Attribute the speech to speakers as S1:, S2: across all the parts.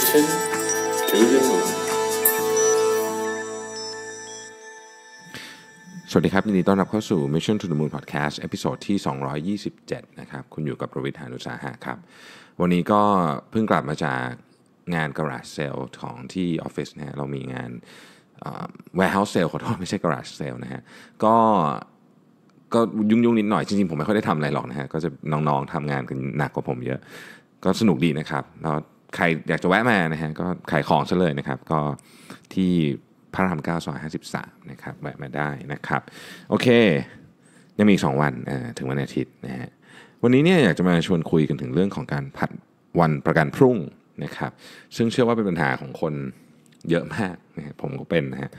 S1: w i i t i o n to the Moon สวัสดีครับ ยินดีต้อนรับเข้าสู่ Mission to the Moon Podcast ตอนที่ 227 นะครับ คุณอยู่กับประวิทยานุสาหะครับ วันนี้ก็เพิ่งกลับมาจากงานกร r a g e s a ของที่ออฟฟิศนะฮะ เรามีงาน Warehouse Sale ขอโทษไม่ใช่กร r a g e s a นะฮะ ก็ ก็ยุ่งยุ่งนิดหน่อย จริงๆ ผมไม่ค่อยได้ทำอะไรหรอกนะฮะ ก็จะน้องๆทำงานกันหนักกว่าผมเยอะ ก็สนุกดีนะครับแล้วใครอยากจะแวะมานะฮะก็ขายของซะเลยนะครับ ก็ที่พระรามเก้าซอยห้าสิบสามนะครับแวะมาได้นะครับ โอเค ยังมีอีกสองวันถึงวันอาทิตย์นะฮะวันนี้เนี่ยอยากจะมาชวนคุยกันถึงเรื่องของการผัดวันประกันพรุ่งนะครับ ซึ่งเชื่อว่าเป็นปัญหาของคนเยอะมากนะผมก็เป็นนะฮะ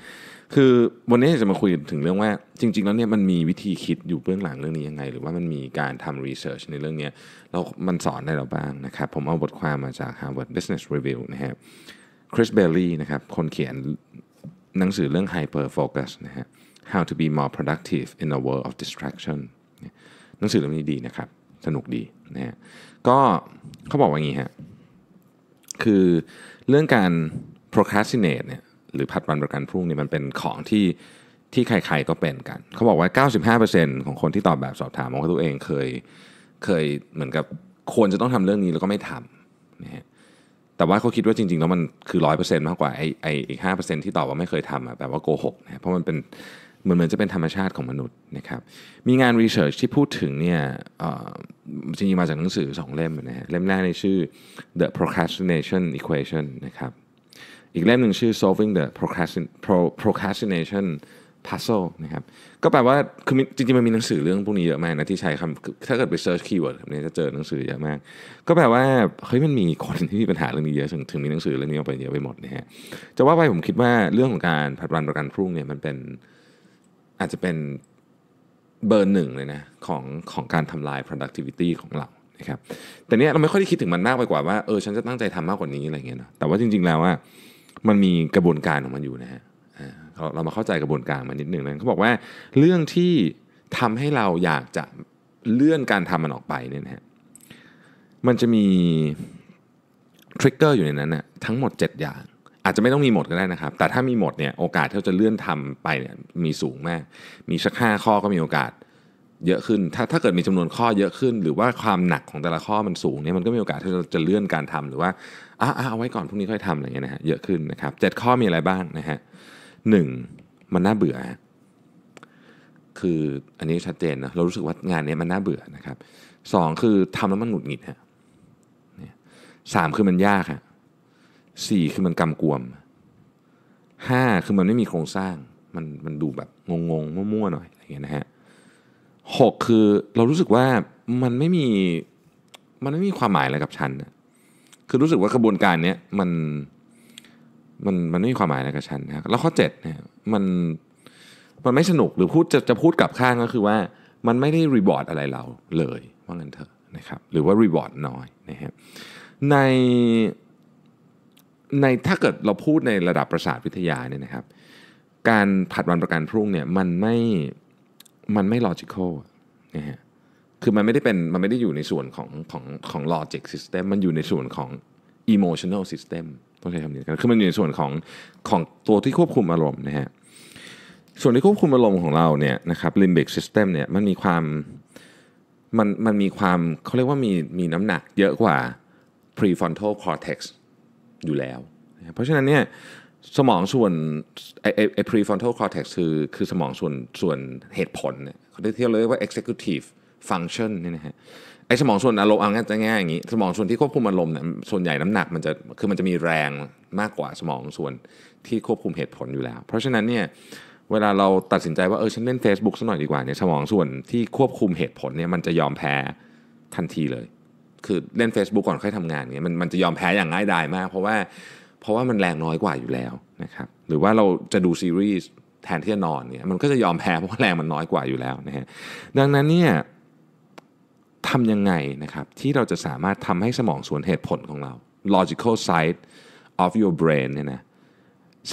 S1: คือวันนี้จะมาคุยถึงเรื่องว่า จริง ๆ แล้วเนี่ยมันมีวิธีคิดอยู่เบื้องหลังเรื่องนี้ยังไง หรือว่ามันมีการทำรีเสิร์ชในเรื่องนี้เรามันสอนได้รเราบ้างนะครับ ผมเอาบทความมาจาก Harvard Business Review นะครับคริสเบลลี่นะครับคนเขียนหนังสือเรื่อง Hyper Focus นะฮะ How to be more productive in a world of distraction หนังสือเล่มนี้ดีนะครับ สนุกดีนะฮะก็เขาบอกว่างี้ฮะคือเรื่องการ procrastinate เนี่ยหรือผัดวันประกันพรุ่งนี่มันเป็นของที่ที่ใครๆก็เป็นกัน เขาบอกว่า 95%ของคนที่ตอบแบบสอบถามของตัวเองเคยเคยเหมือนกับ ควรจะต้องทำเรื่องนี้แล้วก็ไม่ทำนะฮะแต่ว่าเขาคิดว่าจริงๆแล้วมันคือร้อยเปอร์เซ็นต์มากกว่าไอ้ไอ้อีกห้าเปอร์เซ็นต์ที่ตอบว่าไม่เคยทำอ่ะแปลว่าโกหกนะเพราะมันเป็นเหมือนเหมือนจะเป็นธรรมชาติของมนุษย์นะครับ มีงานรีเสิร์ชที่พูดถึงเนี่ยจริงๆมาจากหนังสือสองเล่มนะฮะเล่มแรกในชื่อ The Procrastination Equation นะครับอีกเล่มหนึ่งชื่อ solving the procrastination puzzle นะครับ ก็แปลว่าคือจริงๆ มันมีหนังสือเรื่องพวกนี้เยอะมากนะที่ใช้คำถ้าเกิดไป search keyword เนี่ยจะเจอหนังสือเยอะมาก ก็แปลว่าเฮ้ยมันมีคนที่มีปัญหาเรื่องนี้เยอะ ถึงถึงมีหนังสือเรื่องนี้ออกไปเยอะไปหมดนะฮะจะว่าไปผมคิดว่าเรื่องของการผัดวันประกันพรุ่งเนี่ยมันเป็นอาจจะเป็นเบอร์หนึ่งเลยนะของของการทำลาย productivity ของเรา นะครับ แต่เนี้ยเราไม่ค่อยได้คิดถึงมันมากไปกว่าว่าเออฉันจะตั้งใจทำมากกว่านี้อะไรเงี้ยนะ แต่ว่าจริง ๆ แล้วว่ามันมีกระบวนการของมันอยู่นะฮะ เรามาเข้าใจกระบวนการมันนิดหนึ่งนะเขาบอกว่าเรื่องที่ทำให้เราอยากจะเลื่อนการทำมันออกไปเนี่ยนะฮะ มันจะมีทริกเกอร์อยู่ในนั้นนะ่ะทั้งหมด 7 อย่างอาจจะไม่ต้องมีหมดก็ได้นะครับ แต่ถ้ามีหมดเนี่ยโอกาสที่จะเลื่อนทำไปเนี่ยมีสูงมาก มีสักห้าข้อก็มีโอกาสเยอะขึ้นถ้าถ้าเกิดมีจำนวนข้อเยอะขึ้น หรือว่าความหนักของแต่ละข้อมันสูงเนี่ยมันก็มีโอกาสที่จะเลื่อนการทำหรือว่าอาเอาไว้ก่อนพรุ่งนี้ค่อยทำอะไรเงี้ยนะฮะเยอะขึ้นนะครับเจ็ดข้อมีอะไรบ้างนะฮะหนึ่งมันน่าเบื่อ คืออันนี้ชัดเจนนะ เรารู้สึกว่างานนี้มันน่าเบื่อนะครับสองคือทำแล้วมันหงุดหงิดฮะสามคือมันยากฮะสี่คือมันกำกวมห้าคือมันไม่มีโครงสร้าง มันมันดูแบบ งงงมั่วๆหน่อยอะไรเงี้ยนะฮะหกคือเรารู้สึกว่ามันไม่มี มันไม่มีความหมายอะไรกับฉันนะคือรู้สึกว่ากระบวนการเนี้ยมันมันมันไม่มีความหมายอะไรกับฉันนะแล้วข้อเจ็ดเนี่ยมันมันไม่สนุกหรือพูดจะจะพูดกลับข้างก็คือว่ามันไม่ได้รีบอร์ดอะไรเราเลยว่างั้นเถอะนะครับหรือว่ารีบอร์ดน้อย นะฮะในในถ้าเกิดเราพูดในระดับประสาทวิทยาเนี่ยนะครับ การผัดวันประกันพรุ่งเนี่ยมันไม่มันไม่ลอจิคอลนะฮะคือมันไม่ได้เป็นมันไม่ได้อยู่ในส่วนของของของลอจิกซิสเต็มมันอยู่ในส่วนของ emotional system ต้องใช้คำนี้กันคือมันอยู่ในส่วนของของตัวที่ควบคุมอารมณ์นะฮะส่วนที่ควบคุมอารมณ์ของเราเนี่ยนะครับ limbic system เนี่ยมันมีความมันมันมีความเขาเรียกว่ามีมีน้ำหนักเยอะกว่า prefrontal cortex อยู่แล้ว เพราะฉะนั้นเนี่ยสมองส่วนไอไอ prefrontal cortex คือคือสมองส่วนส่วนเหตุผลเนี่ยเขาเรียกที่เรียกว่า executive ฟังชันนี่นะฮะไอ้สมองส่วนอารมณ์เอาง่ายง่ายอย่างนี้สมองส่วนที่ควบคุมอารมณ์เนี่ยส่วนใหญ่น้ำหนักมันจะคือมันจะมีแรงมากกว่า สมองส่วนที่ควบคุมเหตุผลอยู่แล้ว เพราะฉะนั้นเนี่ยเวลาเราตัดสินใจว่าเออฉันเล่น Facebook สักหน่อยดีกว่าเนี่ยสมองส่วนที่ควบคุมเหตุผลเนี่ยมันจะยอมแพ้ทันทีเลย คือเล่น Facebook ก่อนค่อยทำงานเนี่ยมันมันจะยอมแพ้อย่างง่ายดายมาก เพราะว่าเพราะว่ามันแรงน้อยกว่าอยู่แล้วนะครับหรือว่าเราจะดูซีรีส์แทนที่จะนอนเนี่ยมันก็จะยอมแพ้เพราะแรงมันน้อยกว่าอยู่แล้วนะฮะดังนั้นเนี่ยทำยังไงนะครับที่เราจะสามารถทำให้สมองสวนเหตุผลของเรา logical side of your brain เนี่ยนะ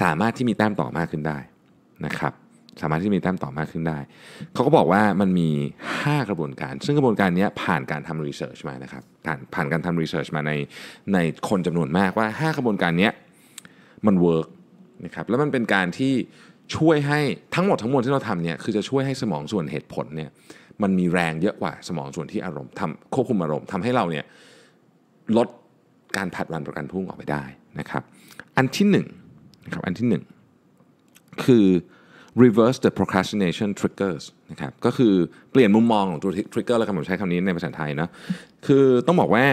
S1: สามารถที่มีแต้มต่อมากขึ้นได้นะครับ สามารถที่มีแต้มต่อมากขึ้นได้ เขาก็บอกว่ามันมี 5 กระบวนการ ซึ่งกระบวนการนี้ผ่านการทำรีเสิร์ชมานะครับผ่านผ่านการทำรีเสิร์ชมาในในคนจำนวนมากว่า 5 กระบวนการนี้มันเวิร์กนะครับแล้วมันเป็นการที่ช่วยให้ทั้งหมดทั้งมวลที่เราทำเนี่ยคือจะช่วยให้สมองส่วนเหตุผลเนี่ยมันมีแรงเยอะกว่า สมองส่วนที่อารมณ์ทำควบคุมอารมณ์ทำให้เราเนี่ยลดการผัดวันประกันพรุ่งออกไปได้นะครับอันที่1นะครับอันที่1คือ reverse the procrastination triggers นะครับก็คือเปลี่ยนมุมมองของตัว trigger แล้วกันผมใช้คำนี้ในภาษาไทยนะคือต้องบอกว่า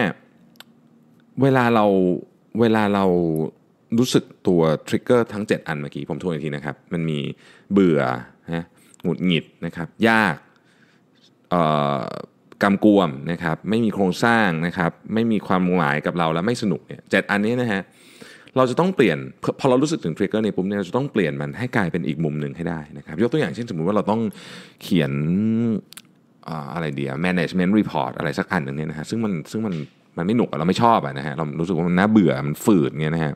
S1: เวลาเราเวลาเรารู้สึกตัว trigger ทั้ง 7 อันเมื่อกี้ ผมทวนอีกทีนะครับ มันมีเบื่อะหงุดหงิดนะครับยากกำกวมนะครับไม่มีโครงสร้างนะครับไม่มีความหมายกับเราและไม่สนุกเนี่ยเจ็ดอันนี้นะฮะเราจะต้องเปลี่ยนพอเรารู้สึกถึงทริกเกอร์ในปุ๊บเนี่ยเราจะต้องเปลี่ยนมันให้กลายเป็นอีกมุมหนึ่งให้ได้นะครับยกตัวอย่างเช่น สมมติว่าเราต้องเขียนอะไรเดียว management report อะไรสักอันหนึ่งเนี่ยนะฮะซึ่งมันซึ่งมันมันไม่หนุก เราไม่ชอบอะนะฮะเรารู้สึกว่ามันน่าเบื่อมันฝืดเงี้ยนะฮะ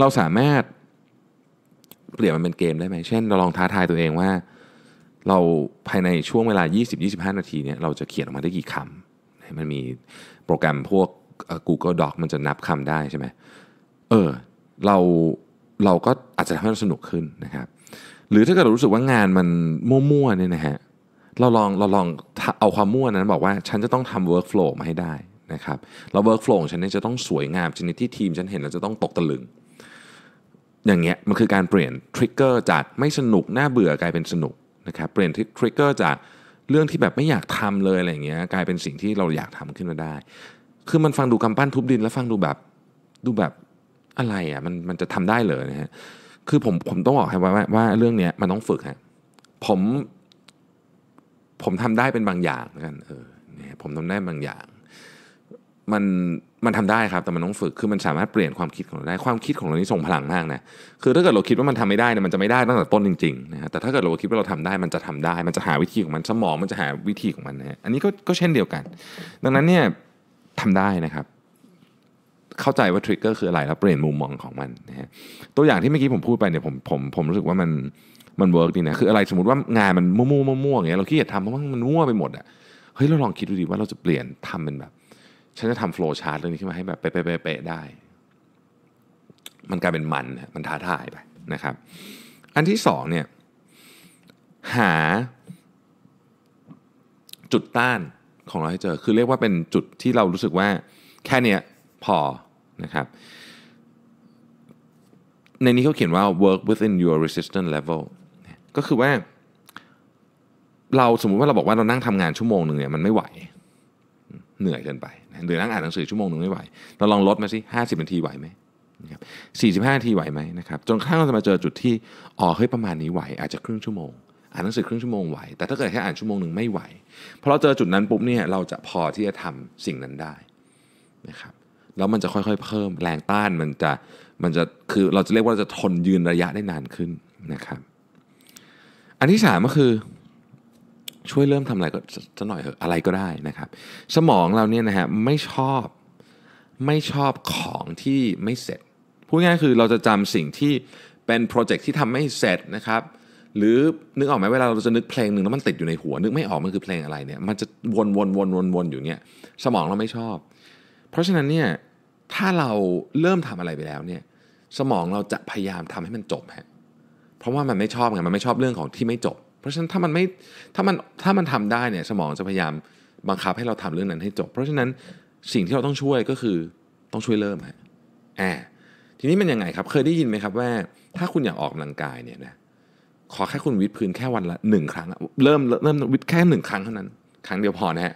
S1: เราสามารถเปลี่ยนมันเป็นเกมได้ไหมเช่นเราลองท้าทายตัวเองว่าเราภายในช่วงเวลา 20-25 นาทีเนี่ยเราจะเขียนออกมาได้กี่คำ มันมีโปรแกรมพวก Google Doc มันจะนับคำได้ใช่ไหม เออเราเราก็อาจจะทำให้เราสนุกขึ้นนะครับ หรือถ้าเกิดเรารู้สึกว่างานมันมั่วๆเนี่ยนะฮะ เราลองเราลองเอาความมั่วนั้นบอกว่าฉันจะต้องทำเวิร์กโฟล์มาให้ได้นะครับแล้วเวิร์กโฟล์ของฉันเนี่ยจะต้องสวยงามชนิดที่ทีมฉันเห็นแล้วจะต้องตกตะลึง อย่างเงี้ยมันคือการเปลี่ยนทริกเกอร์จากไม่สนุกน่าเบื่อกลายเป็นสนุกนะครับเปลี่ยนททริกเกอร์จากเรื่องที่แบบไม่อยากทำเลยอะไรเงี้ยกลายเป็นสิ่งที่เราอยากทำขึ้นมาได้ คือมันฟังดูกำปั้นทุบดินแล้วฟังดูแบบดูแบบอะไรอะ่ะมันมันจะทำได้เลยนะฮะคือผมผมต้องบอกให้ว่าว่าเรื่องเนี้ยมันต้องฝึกฮะผม ผมทำได้เป็นบางอย่างกันเออเนี่ยผมทำได้บางอย่างมันมันทำได้ครับแต่มันต้องฝึกคือมันสามารถเปลี่ยนความคิดของเราได้ความคิดของเรานี่ทรงพลังมากนะคือถ้าเกิดเราคิดว่ามันทำไม่ได้เนี่ยมันจะไม่ได้ตั้งแต่ต้นจริงๆนะฮะแต่ถ้าเกิดเราคิดว่าเราทำได้ มันจะทำได้ มันจะหาวิธีของมัน สมองมันจะหาวิธีของมันนะฮะอันนี้ก็ก็เช่นเดียวกัน ดังนั้นเนี่ยทำได้นะครับ เข้าใจว่าทริกเกอร์คืออะไรแล้วเปลี่ยนมุมมองของมันนะฮะตัวอย่างที่เมื่อกี้ผมพูดไปเนี่ยผมผมผมรู้สึกว่ามันมันเวิร์กดีนะคืออะไรสมมติว่างานมันมั่วๆมั่วๆอย่างเงี้ย เราขี้เกียจทำเพราะมันมั่วไปหมดอ่ะเฮ้ยเราลองคิดดูดิว่าเราจะเปลี่ยนทำเป็นแบบฉันจะทำโฟล์ชาร์ตเรื่องนี้ขึ้นมาให้แบบเป๊ะๆได้ มันกลายเป็นมัน มันท้าทายไปนะครับ อันที่สองเนี่ยหา จุดต้านของเราให้เจอ คือเรียกว่าเป็นจุดที่เรารู้สึกว่าแค่เนี้ยพอนะครับ ในนี้เขาเขียนว่า work within your resistance level ก็คือว่า เราสมมุติว่าเราบอกว่าเรานั่งทำงานชั่วโมงหนึ่งเนี่ยมันไม่ไหวเหนื่อยเกินไปหรือนั่งอ่านหนังสือชั่วโมงหนึ่งไม่ไหวเราลองลดมาสิห้าสิบนาทีไหวไหมนะครับสี่สิบห้านาทีไหวไหมนะครับจนข้างเราจะมาเจอจุดที่อ๋อเฮ้ยประมาณนี้ไหวอาจจะครึ่งชั่วโมงอ่านหนังสือครึ่งชั่วโมงไหวแต่ถ้าเกิดแค่อ่านชั่วโมงหนึ่งไม่ไหวพอเราเจอจุดนั้นปุ๊บเนี่ยเราจะพอที่จะทำสิ่งนั้นได้นะครับแล้วมันจะค่อยๆเพิ่มแรงต้านมันจะมันจะคือเราจะเรียกว่าจะทนยืนระยะได้นานขึ้นนะครับ อันที่3ก็คือช่วยเริ่มทำอะไรก็จะหน่อยเถอะอะไรก็ได้นะครับ สมองเราเนี่ยนะฮะไม่ชอบไม่ชอบของที่ไม่เสร็จ พูดง่ายคือเราจะจำสิ่งที่เป็นโปรเจกต์ที่ทำไม่เสร็จนะครับ หรือ นึกออกไหมเวลาเราจะนึกเพลงหนึ่งแล้วมันติดอยู่ในหัว นึกไม่ออกมันคือเพลงอะไรเนี่ย มันจะวนวนวนวนวนอยู่เนี่ยสมองเราไม่ชอบ เพราะฉะนั้นเนี่ยถ้าเราเริ่มทำอะไรไปแล้วเนี่ยสมองเราจะพยายามทำให้มันจบฮะเพราะว่ามันไม่ชอบไงมันไม่ชอบเรื่องของที่ไม่จบเพราะฉะนั้นถ้ามันไม่ถ้ามันถ้ามันทำได้เนี่ย สมองจะพยายามบังคับให้เราทำเรื่องนั้นให้จบ เพราะฉะนั้นสิ่งที่เราต้องช่วยก็คือต้องช่วยเริ่มฮะแอบทีนี้มันยังไงครับ เคยได้ยินไหมครับ ว่าถ้าคุณอยากออกกำลังกายเนี่ยนะขอแค่คุณวิดพื้นแค่วันละหนึ่งครั้งเริ่มเริ่มวิดแค่หนึ่งครั้งเท่านั้น ครั้งเดียวพอนะฮะ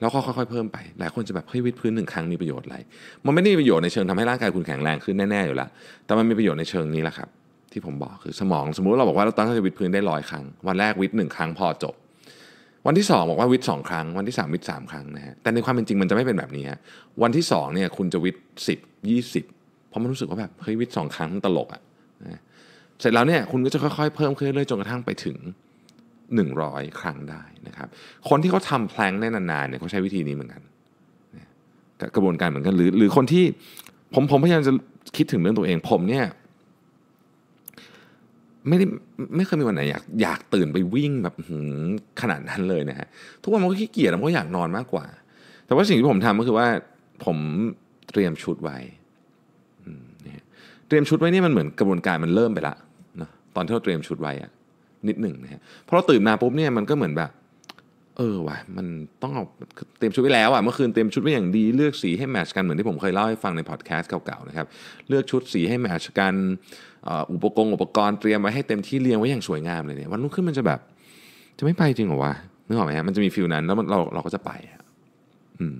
S1: แล้วก็ค่อยๆเพิ่มไปหลายคนจะแบบเฮ้ยวิดพื้นหนึ่งครั้งมีประโยชน์อะไรมันไม่ได้มีประโยชน์ในเชิงทำให้ร่างกายคุณแข็งแรงขึ้นแน่ๆอยู่ลวแต่มันมีประโยชน์ในเชิงนี้แหละครับที่ผมบอกคือสมองสมมุติเราบอกว่าเราตั้งใจวิตพื้นได้ร้อยครั้ง วันแรกวิตหนึ่งครั้งพอจบ วันที่ 2 บอกว่าวิตสองครั้ง วันที่3วิตสามครั้งนะฮะแต่ในความเป็นจริงมันจะไม่เป็นแบบนี้ฮะวันที่2เนี่ยคุณจะวิตสิบยี่สิบเพราะมันรู้สึกว่าแบบเฮ้ยวิตสองครั้งตลกอะ่ะนะเสร็จแล้วเนี่ยคุณก็จะค่อยๆเพิ่มขึ้นเรื่อยๆจนกระทั่งไปถึง 100 ครั้งได้นะครับคนที่เขาทำแพลงได้นานๆเนี่ยเขาใช้วิธีนี้เหมือนกันกระบวนการเหมือนกันหรือหรือคนที่ผมผมพยายามจะคิดถึงเรื่องตัวเองผมเนี่ยไม่ได้ไม่เคยมีวันไหนอยากอยากตื่นไปวิ่งแบบขนาดนั้นเลยนะฮะ ทุกวันมันก็ขี้เกียจมันก็อยากนอนมากกว่า แต่ว่าสิ่งที่ผมทำก็คือว่าผมเตรียมชุดไว้เตรียมชุดไว้นี่มันเหมือนกระบวนการมันเริ่มไปละนะตอนที่เราเตรียมชุดไว้อะนิดหนึ่งนะฮะพอเราตื่นมาปุ๊บเนี่ยมันก็เหมือนแบบ เออว่ะมันต้องเอาเตรียมชุดไว้แล้วอ่ะเมื่อคืนเตรียมชุดไว้อย่างดีเลือกสีให้แมชกันเหมือนที่ผมเคยเล่าให้ฟังในพอดแคสต์เก่าๆนะครับ เลือกชุดสีให้แมชกันอุปกรณ์อุปกรณ์เตรียมไว้ให้เต็มที่เรียงไว้อย่างสวยงามเลยเนี่ยวันรุ่งขึ้นมันจะแบบ จะไม่ไปจริงหรอวะนึกออกไหมฮะมันจะมีฟิลนั้นแล้วเราเราก็จะไป อืม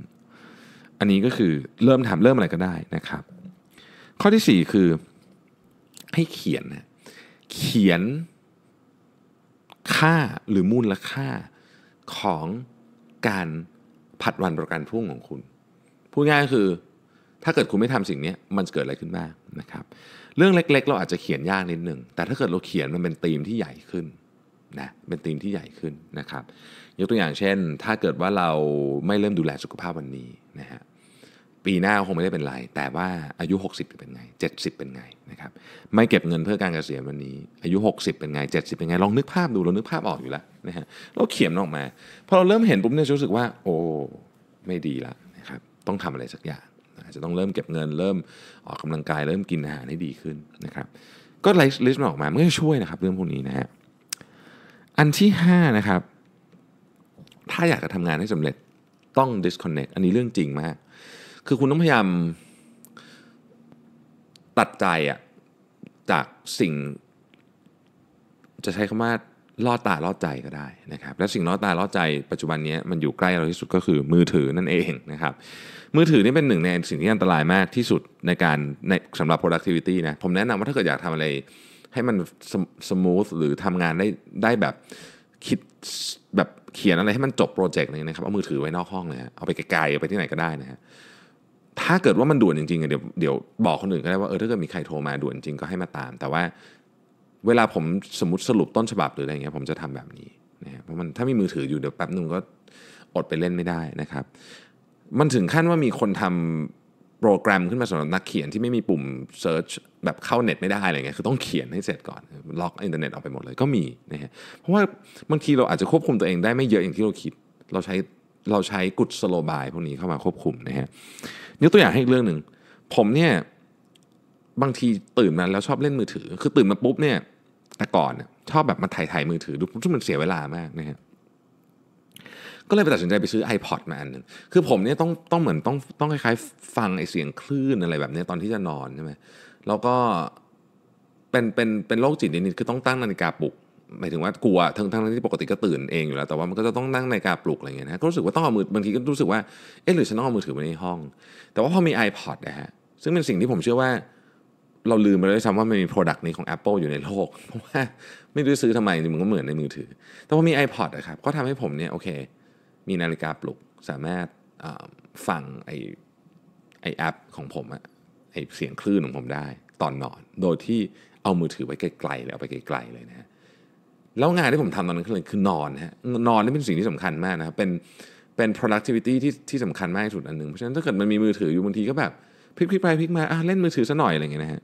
S1: อันนี้ก็คือเริ่มทำเริ่มอะไรก็ได้นะครับ ข้อที่ 4 คือ ให้เขียนนะเขียน ค่าหรือมูลค่าของการ ผัดวันประกันพรุ่งของคุณ พูดง่ายก็คือถ้าเกิดคุณไม่ทำสิ่งนี้มันเกิดอะไรขึ้นบ้างนะครับ เรื่องเล็กๆ เราอาจจะเขียนยากนิดนึง แต่ถ้าเกิดเราเขียนมันเป็นธีมที่ใหญ่ขึ้นนะ เป็นธีมที่ใหญ่ขึ้นนะครับ ยกตัวอย่างเช่น ถ้าเกิดว่าเราไม่เริ่มดูแลสุขภาพวันนี้นะฮะ ปีหน้าคงไม่ได้เป็นไร แต่ว่าอายุ 60 เป็นไง 70 เป็นไงนะครับ ไม่เก็บเงินเพื่อการเกษียณวันนี้ อายุ 60 เป็นไง70 เป็นไง ลองนึกภาพดูเรานึกภาพออกอยู่แล้วนะฮะ เราเขียนออกมา พอเราเริ่มเห็นปุ๊บเนี่ยรู้สึกว่า โอ้ไม่ดีละนะครับต้องทำอะไรสักอย่างจะต้องเริ่มเก็บเงินเริ่มออกกำลังกาย เริ่มกินอาหารให้ดีขึ้นนะครับ ก็ไลฟ์ลิสต์มันออกมาเมื่อช่วยนะครับเรื่องพวกนี้นะฮะอันที่5นะครับถ้าอยากจะทำงานให้สำเร็จต้อง disconnect อันนี้เรื่องจริงมาก คือคุณต้องพยายามตัดใจอะจากสิ่งจะใช้คำว่าล่อตาล่อใจก็ได้นะครับและสิ่งล่อตาล่อใจปัจจุบันนี้มันอยู่ใกล้เราที่สุดก็คือ มือถือนั่นเองนะครับมือถือนี่เป็นหนึ่งในสิ่งที่อันตรายมากที่สุดในการในสำหรับ productivity นะผมแนะนำว่าถ้าเกิดอยากทำอะไรให้มันสมูทหรือทำงานได้ได้แบบคิดแบบเขียนอะไรให้มันจบโปรเจกต์เียนะครับเอามือถือไว้นอกห้องเลยเอาไปไกลๆไปที่ไหนก็ได้นะฮะถ้าเกิดว่ามันด่วนจริงๆเดี๋ยวเดี๋ยวบอกคนอื่นก็ได้ว่าเออถ้าเกิดมีใครโทรมา ด่วนจริงก็ให้มาตาม แต่ว่าเวลาผมสมมติสรุปต้นฉบับหรืออะไรเงี้ยผมจะทำแบบนี้นะเพราะมันถ้ามีมือถืออยู่เดี๋ยวแป๊บนึงก็อดไปเล่นไม่ได้นะครับ มันถึงขั้นว่ามีคนทำโปรแกรมขึ้นมาสำหรับนักเขียนที่ไม่มีปุ่มเซิร์ชแบบเข้าเน็ตไม่ได้อะไรเงี้ยคือต้องเขียนให้เสร็จก่อน ล็อกอินเทอร์เน็ตออกไปหมดเลย ก็มีนะฮะเพราะว่าบางทีเราอาจจะควบคุมตัวเองได้ไม่เยอะ อย่างที่เราคิดเราใช้เราใช้กุสโลบายพวกนี้เข้ามาควบคุมนะฮะยกตัวอย่างให้อีกเรื่องหนึ่งผมเนี่ยบางทีตื่นมาแล้วชอบเล่นมือถือ คือตื่นมาปุ๊บเนี่ย แต่ก่อนชอบแบบมาถ่ายถ่ายมือถือดูซึ่งมันเสียเวลามากนะฮะ ก็เลยไปตัดสินใจไปซื้อ iPod มาอันนึงคือผมเนี่ยต้องต้องเหมือนต้องต้องคล้ายๆ ฟังไอเสียงคลื่นอะไรแบบนี้ตอนที่จะนอนใช่ไหมแล้วก็เป็นเป็นเป็นโรคจิตนิดนดคือต้องตั้งนาฬิกาปลุกหมายถึงว่ากลัวทั้งทั้งที่ปกติก็ตื่นเองอยู่แล้ว แต่ว่ามันก็จะต้องนั่งนาฬิกาปลุกอะไรเงี้ยนะก็รู้สึกว่าต้องเอามือบางทีก็รู้สึกว่าเออหรือฉันต้องเอามือถือไว้ในห้อง แต่ว่าพอมี iPod นะฮะซึ่งเป็นสิ่งที่ผมเชื่อว่าเราลืมไปแล้วซ้ำว่ามันมี Product นี้ของ Apple อยู่ในโลกเพราะว่าไม่รู้ซื้อทำไม มันก็เหมือนในมือถือ แต่พอมี iPod นะครับก็ทำให้ผมเนี่ยโอเค มีนาฬิกาปลุกสามารถฟังไอไอแอปของผมอะไอเสียงคลื่นของผมได้ตอนนอน โดยที่เอามือถือไปไกลๆเลยเอาไปไกลๆเลยนะแล้วงานที่ผมทำตอนนั้นคือะไรคือนอนฮะนอนนี่เป็นสิ่งที่สำคัญมากนะครับเป็นเป็น productivity ที่ที่สำคัญมากที่สุดอันหนึ่งเพราะฉะนั้นถ้าเกิดมันมีมือถืออยู่บางทีก็แบบพลิกไปพลิกมาเล่นมือถือซะหน่อยอะไรอย่างเงี้ยนะฮะ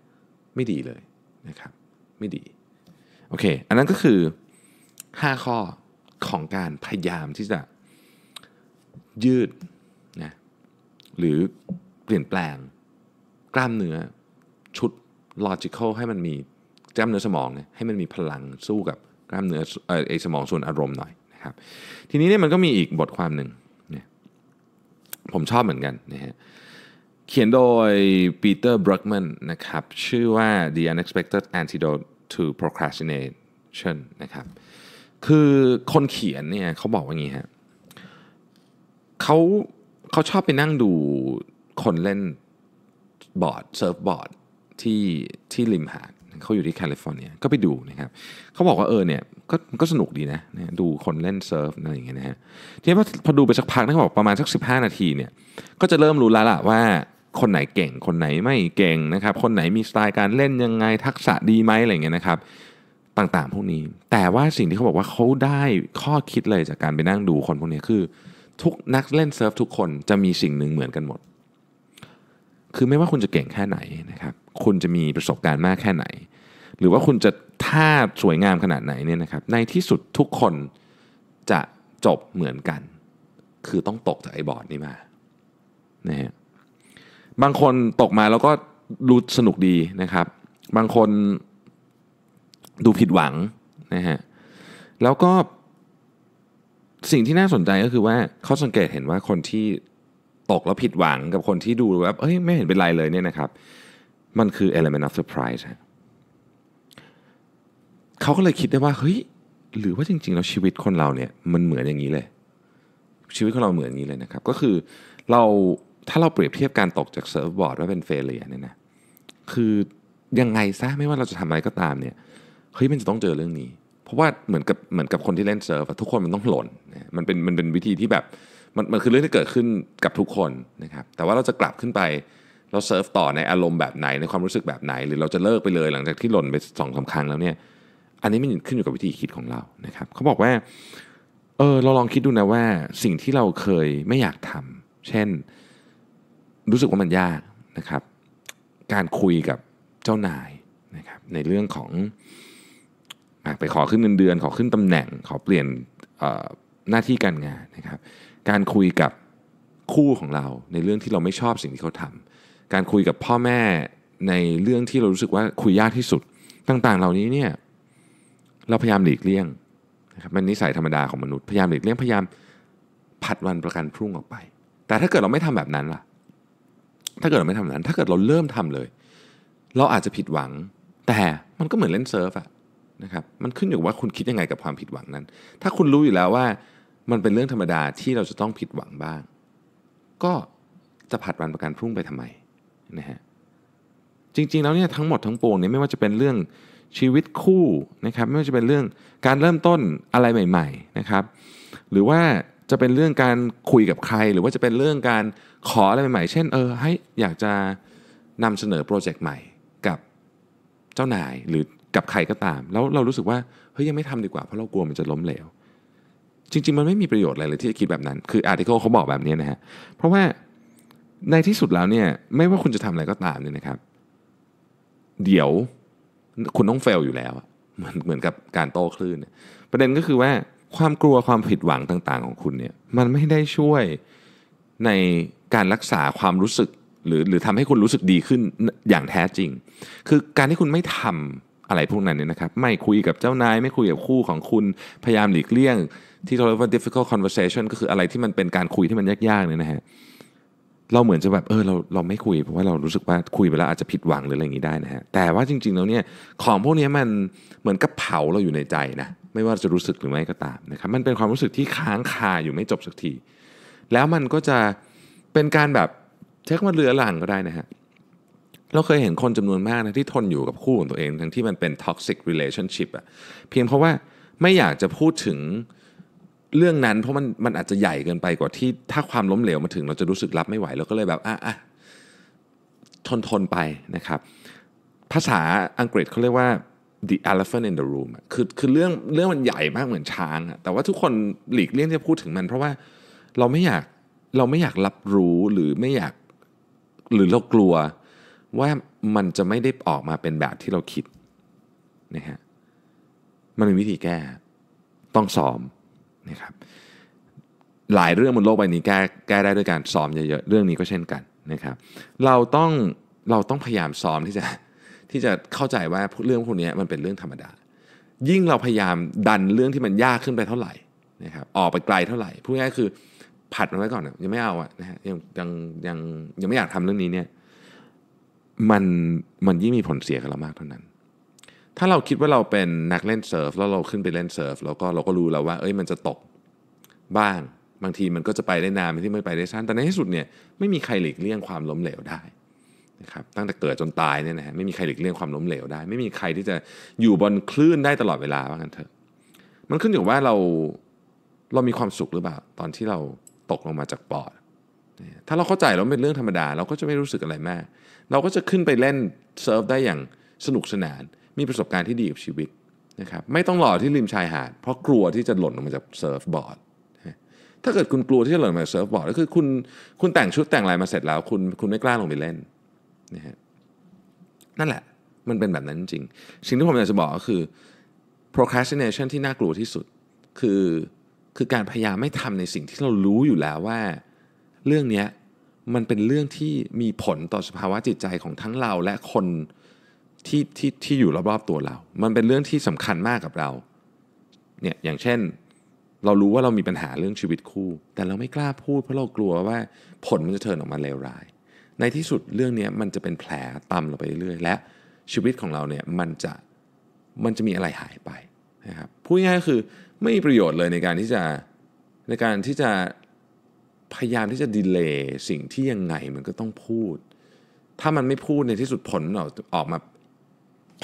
S1: ไม่ดีเลยนะครับ ไม่ดีโอเคอันนั้นก็คือ 5 ข้อของการพยายามที่จะยืดนะหรือเปลี่ยนแปลง กล้ามเนื้อ ชุด logical ให้มันมีกล้ามเนื้อสมองเนี่ยให้มันมีพลังสู้กับกล้ามเนื้อไอสมองส่วนอารมณ์หน่อยนะครับ ทีนี้เนี่ยมันก็มีอีกบทความหนึ่งเนี่ยผมชอบเหมือนกันนะฮะเขียนโดยปีเตอร์บรักแมนนะครับชื่อว่า The Unexpected Antidote to Procrastination นะครับ คือคนเขียนเนี่ยเขาบอกว่างี้ฮะเขาเขาชอบไปนั่งดูคนเล่นบอร์ดเซิร์ฟบอร์ดที่ที่ริมหาดเขาอยู่ที่แคลิฟอร์เนียก็ไปดูนะครับเขาบอกว่าเออเนี่ยก็ก็สนุกดีนะนะ ดูคนเล่นเซิร์ฟอะไรอย่างเงี้ยนะฮะทีนี้พอดูไปสักพักนะเขาบอกประมาณสัก 15 นาทีเนี่ยก็จะเริ่มรู้แล้วล่ะว่าคนไหนเก่งคนไหนไม่เก่งนะครับคนไหนมีสไตล์การเล่นยังไงทักษะดีไหมอะไรเงี้ยนะครับ ต่างๆ พวกนี้แต่ว่าสิ่งที่เขาบอกว่าเขาได้ข้อคิดเลยจากการไปนั่งดูคน พวกนี้คือ ทุกนักเล่นเซิร์ฟทุกคนจะมีสิ่งหนึ่งเหมือนกันหมด คือไม่ว่าคุณจะเก่งแค่ไหนนะครับคุณจะมีประสบการณ์มากแค่ไหน หรือว่าคุณจะท่าสวยงามขนาดไหนเนี่ยนะครับ ในที่สุดทุกคนจะจบเหมือนกัน คือต้องตกจากไอ้บอร์ดนี้มานะฮะบางคนตกมาแล้วก็รู้สนุกดีนะครับ บางคนดูผิดหวังนะฮะแล้วก็สิ่งที่น่าสนใจก็คือว่าเขาสังเกตเห็นว่าคนที่ตกแล้วผิดหวังกับคนที่ดูแบบเอ้ย ไม่เห็นเป็นไรเลยเนี่ยนะครับ มันคือ element of surprise เขาก็เลยคิดได้ว่าเฮ้ยหรือว่าจริงๆแล้วชีวิตคนเราเนี่ย มันเหมือนอย่างนี้เลย ชีวิตของเราเหมือนอย่างนี้เลยนะครับ ก็คือเราถ้าเราเปรียบเทียบการตกจากเซิร์ฟบอร์ดว่าเป็นเฟลเลียเนี่ยนะ คือ ยังไงซะไม่ว่าเราจะทำอะไรก็ตามเนี่ย เฮ้ยมันจะต้องเจอเรื่องนี้ เพราะว่าเหมือนกับเหมือนกับคนที่เล่นเซิร์ฟทุกคนมันต้องหล่นมันเป็นมันเป็นวิธีที่แบบ มันมันคือเรื่องที่เกิดขึ้นกับทุกคนนะครับ แต่ว่าเราจะกลับขึ้นไปเราเซิร์ฟต่อในอารมณ์แบบไหน ในความรู้สึกแบบไหน หรือเราจะเลิกไปเลยหลังจากที่หล่นไปสองสาครั้งแล้วเนี่ย อันนี้มันขึ้นอยู่กับวิธีคิดของเรานะครับเขาบอกว่าเออเราลองคิดดูนะว่าสิ่งที่เราเคยไม่อยากทำ เช่นรู้สึกว่ามันยากนะครับ การคุยกับเจ้านายนะครับในเรื่องของอไปขอขึ้นเงินเดือนขอขึ้นตำแหน่งขอเปลี่ยนหน้าที่การงานนะครับ การคุยกับคู่ของเรา ในเรื่องที่เราไม่ชอบสิ่งที่เขาทำการคุยกับพ่อแม่ในเรื่องที่เรารู้สึกว่าคุยยากที่สุดต่างๆเหล่านี้เนี่ยเราพยายามหลีกเลี่ยงนะครับมันนิสัยธรรมดาของมนุษย์ พยายามหลีกเลี่ยงพยายามผัดวันประกันพรุ่งออกไป แต่ถ้าเกิดเราไม่ทำแบบนั้นล่ะถ้าเกิดเราไม่ทำนั้น ถ้าเกิดเราเริ่มทำเลย เราอาจจะผิดหวัง แต่มันก็เหมือนเล่นเซิร์ฟอะนะครับ มันขึ้นอยู่ว่าคุณคิดยังไงกับความผิดหวังนั้น ถ้าคุณรู้อยู่แล้วว่ามันเป็นเรื่องธรรมดาที่เราจะต้องผิดหวังบ้าง ก็จะผัดวันประกันพรุ่งไปทำไมนะฮะ จริงๆแล้วเนี่ยทั้งหมดทั้งปวงเนี่ยไม่ว่าจะเป็นเรื่องชีวิตคู่นะครับไม่ว่าจะเป็นเรื่องการเริ่มต้นอะไรใหม่ ๆนะครับ หรือว่าจะเป็นเรื่องการคุยกับใคร หรือว่าจะเป็นเรื่องการขออะไรใหม่ๆเช่นเออให้อยากจะนำเสนอโปรเจกต์ใหม่ กับเจ้านายหรือกับใครก็ตาม แล้วเรารู้สึกว่าเฮ้ยยังไม่ทำดีกว่าเพราะเรากลัวมันจะล้มเหลวจริง ๆ มันไม่มีประโยชน์อะไรเลยที่จะคิดแบบนั้น คืออาร์ติเคิลเขาบอกแบบนี้นะฮะเพราะว่าในที่สุดแล้วเนี่ย ไม่ว่าคุณจะทำอะไรก็ตามเนี่ยนะครับ เดี๋ยวคุณต้องเฟลอยู่แล้วเหมือนเหมือนกับการโต้คลื่นประเด็นก็คือว่าความกลัวความผิดหวังต่าง ๆของคุณเนี่ย มันไม่ได้ช่วยในการรักษาความรู้สึกหรือหรือทำให้คุณรู้สึกดีขึ้นอย่างแท้จริง คือการที่คุณไม่ทำอะไรพวกนั้นเนี่ยนะครับไม่คุยกับเจ้านายไม่คุยกับคู่ของคุณพยายามหลีกเลี่ยง ที่เราเรียกว่า difficult conversation ก็คืออะไรที่มันเป็นการคุยที่มันยากๆเนี่ยนะฮะเราเหมือนจะแบบเออเราเราไม่คุย เพราะว่าเรารู้สึกว่าคุยไปแล้ว อาจจะผิดหวังหรืออะไรอย่างนี้ได้นะฮะแต่ว่าจริง ๆแล้วเนี่ยของพวกนี้มันเหมือนกับเผาเราอยู่ในใจนะไม่ว่าจะรู้สึกหรือไม่ก็ตามนะครับมันเป็นความรู้สึกที่ค้างคาอยู่ไม่จบสักที แล้วมันก็จะเป็นการแบบเช็คมาเรือหลังก็ได้นะฮะ เราเคยเห็นคนจำนวนมากนะที่ทนอยู่กับคู่ของตัวเองทั้งที่มันเป็นทอกซิกเรล a t i o n s h i p อะเพียงเพราะว่าไม่อยากจะพูดถึงเรื่องนั้นเพราะมันมันอาจจะใหญ่เกินไปกว่าที่ถ้าความล้มเหลวมาถึงเราจะรู้สึกรับไม่ไหวเราก็เลยแบบ อ่ะอ่ะทนทนไปนะครับ ภาษาอังกฤษเขาเรียกว่า the elephant in the room คือคือเรื่องเรื่องมันใหญ่มากเหมือนช้างแต่ว่าทุกคนหลีกเลี่ยงที่จะพูดถึงมัน เพราะว่าเราไม่อยากเราไม่อยากรับรู้หรือไม่อยากหรือเรากลัวว่ามันจะไม่ได้ออกมาเป็นแบบที่เราคิดนะฮะมันมีวิธีแก้ ต้องซ้อมนะครับหลายเรื่องบนโลกใบนี้แก้แก้ได้ด้วยการซ้อมเยอะๆเรื่องนี้ก็เช่นกันนะครับเราต้องเราต้องพยายามซ้อมที่จะที่จะเข้าใจว่าเรื่องพวกนี้มันเป็นเรื่องธรรมดา ยิ่งเราพยายามดันเรื่องที่มันยากขึ้นไปเท่าไหร่นะครับออกไปไกลเท่าไหร่พูดง่ายคือผัดมันไว้ก่อนะยังไม่เอาอะนะฮะยังยังยังยังไม่อยากทำเรื่องนี้เนี่ย มันมันยิ่งมีผลเสียกับเรามากเท่านั้น ถ้าเราคิดว่าเราเป็นนักเล่นเซิร์ฟแล้วเราขึ้นไปเล่นเซิร์ฟแล้วก็เราก็รู้แล้วว่า เอ้ยมันจะตกบ้าง บางทีมันก็จะไปได้นานที่ไม่ไปได้สั้นแต่ในที่สุดเนี่ยไม่มีใครหลีกเลี่ยงความล้มเหลวได้นะครับตั้งแต่เกิดจนตายเนี่ยนะฮะไม่มีใครหลีกเลี่ยงความล้มเหลวได้ ไม่มีใครที่จะอยู่บนคลื่นได้ตลอดเวลาว่างันเถอะมันขึ้นอยู่ว่าเราเรามีความสุขหรือเปล่าตอนที่เราตกลงมาจากปอดถ้าเราเข้าใจแล้วเป็นเรื่องธรรมดา เราก็จะไม่รู้สึกอะไรมาก เราก็จะขึ้นไปเล่นเซิร์ฟได้อย่างสนุกสนาน มีประสบการณ์ที่ดีกับชีวิตนะครับ ไม่ต้องรอที่ริมชายหาด เพราะกลัวที่จะหล่นลงมาจากเซิร์ฟบอร์ด ถ้าเกิดคุณกลัวที่จะหล่นมาจากเซิร์ฟบอร์ดก็คือคุณคุณแต่งชุดแต่งลายมาเสร็จแล้วคุณคุณไม่กล้าลงไปเล่นนะฮะนั่นแหละ มันเป็นแบบนั้นจริงสิ่งที่ผมอยากจะบอกก็คือ procrastination ที่น่ากลัวที่สุดคือคือการพยายามไม่ทำในสิ่งที่เรารู้อยู่แล้วว่าเรื่องนี้มันเป็นเรื่องที่มีผลต่อสภาวะจิตใจของทั้งเราและคนที่ที่ที่อยู่รอบๆตัวเรา มันเป็นเรื่องที่สำคัญมากกับเราเนี่ยอย่างเช่นเรารู้ว่าเรามีปัญหาเรื่องชีวิตคู่ แต่เราไม่กล้าพูดเพราะเรากลัวว่าผลมันจะเทินออกมาเลวร้าย ในที่สุดเรื่องนี้มันจะเป็นแผลตำเราไปเรื่อยและชีวิตของเราเนี่ยมันจะมันจะมีอะไรหายไปนะครับพูดง่ายๆก็คือไม่มีประโยชน์เลยในการที่จะในการที่จะพยายามที่จะดีเลย์สิ่งที่ยังไงมันก็ต้องพูด ถ้ามันไม่พูดในที่สุดผลออกออกมา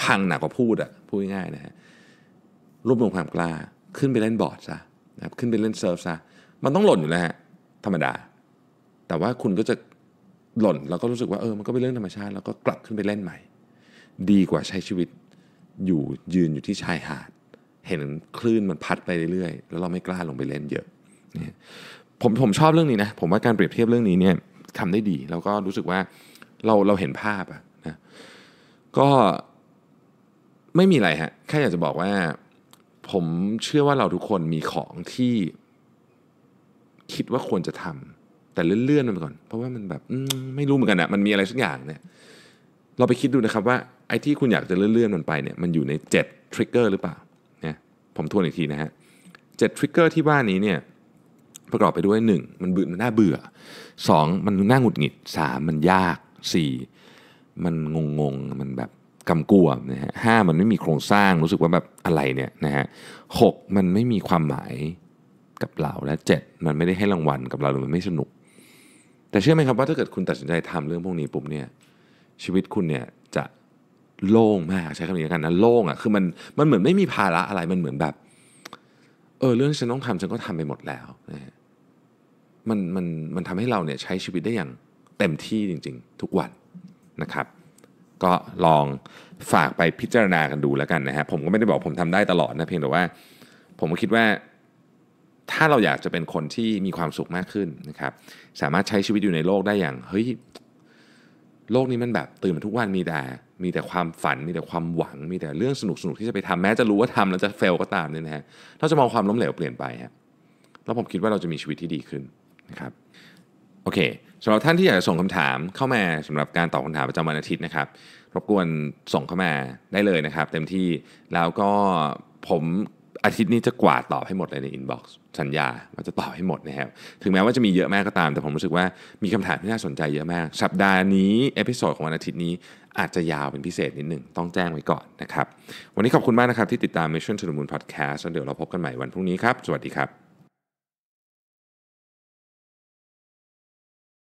S1: พังหนักกว่าพูดอะพูดง่ายนะฮะรวบรวมความกล้า ขึ้นไปเล่นบอร์ดซะนะครับขึ้นไปเล่นเซิร์ฟซะมันต้องหล่นอยู่แล้วฮะ ธรรมดา แต่ว่าคุณก็จะหล่นแล้วก็รู้สึกว่าเออมันก็เป็นเรื่องธรรมชาติแล้วก็กลับขึ้นไปเล่นใหม่ ดีกว่าใช้ชีวิตอยู่ยืนอยู่ที่ชายหาดเห็นคลื่นมันพัดไปเรื่อยๆ แล้วเราไม่กล้าลงไปเล่นเยอะผมผมชอบเรื่องนี้นะ ผมว่าการเปรียบเทียบเรื่องนี้เนี่ยทำได้ดี แล้วก็รู้สึกว่าเราเราเห็นภาพอะนะ ก็ไม่มีอะไรฮะ แค่อยากจะบอกว่า ผมเชื่อว่าเราทุกคนมีของที่ คิดว่าควรจะทำแต่เลื่อนๆมันก่อน เพราะว่ามันแบบไม่รู้เหมือนกันอะมันมีอะไรสักอย่างเนี่ย เราไปคิดดูนะครับ ว่าไอ้ที่คุณอยากจะเลื่อนๆมันไปเนี่ย มันอยู่ในเจ็ดทริกเกอร์หรือเปล่าผมทวนอีกทีนะฮะเจ็ดทริกเกอร์ที่ว่านี้เนี่ย ประกอบไปด้วย 1. มันบื่อมันน่าเบื่อ 2. มันน่าหงุดหงิด 3. มันยาก 4. มันงงง มันแบบกำกวมนะฮะห้ามันไม่มีโครงสร้างรู้สึกว่าแบบอะไรเนี่ยนะฮะหกมันไม่มีความหมายกับเราและ7มันไม่ได้ให้รางวัลกับเราหรือมันไม่สนุก แต่เชื่อไหมครับว่าถ้าเกิดคุณตัดสินใจทำเรื่องพวกนี้ปุ๊บเนี่ย ชีวิตคุณเนี่ยจะโล่งมากใช้คำนี้กันนะโล่งอ่ะคือมันมันเหมือนไม่มีภาระอะไรมันเหมือนแบบ เออเรื่องที่ฉันต้องทำฉันก็ทำไปหมดแล้วนะมันมันมันทำให้เราเนี่ยใช้ชีวิตได้อย่างเต็มที่จริง ๆ ทุกวันนะครับ ก็ลองฝากไปพิจารณากันดูแล้วกันนะฮะผมก็ไม่ได้บอกผมทำได้ตลอดนะเพียงแต่ว่า ผมคิดว่าถ้าเราอยากจะเป็นคนที่มีความสุขมากขึ้นนะครับ สามารถใช้ชีวิตอยู่ในโลกได้อย่างเฮ้ยโลกนี้มันแบบตื่นมาทุกวันมีแต่ มีแต่ความฝันมีแต่ความหวัง มีแต่เรื่องสนุกสนุกที่จะไปทำ แม้จะรู้ว่าทำแล้วจะเฟลก็ตามเนี่ยนะฮะเราจะมองความล้มเหลวเปลี่ยนไปฮะแล้วผมคิดว่าเราจะมีชีวิตที่ดีขึ้นนะครับ โอเคสำหรับท่านที่อยากจะส่งคำถามเข้ามาสำหรับการตอบคำถามประจำวันอาทิตย์นะครับ รบกวนส่งเข้ามาได้เลยนะครับ เต็มที่แล้วก็ผมอาทิตย์นี้จะกวาดตอบให้หมดเลยในอินบ็อกซ์สัญญาว่าจะตอบให้หมดนะครับ ถึงแม้ว่าจะมีเยอะมากก็ตาม แต่ผมรู้สึกว่ามีคำถามที่น่าสนใจเยอะมาก สัปดาห์นี้ เอพิโซดของวันอาทิตย์นี้อาจจะยาวเป็นพิเศษนิดหนึ่งต้องแจ้งไว้ก่อนนะครับ วันนี้ขอบคุณมากนะครับที่ติดตาม Mission to the Moon Podcast แล้วเดี๋ยวเราพบกันใหม่วันพรุ่งนี้ครับ สวัสดีครับ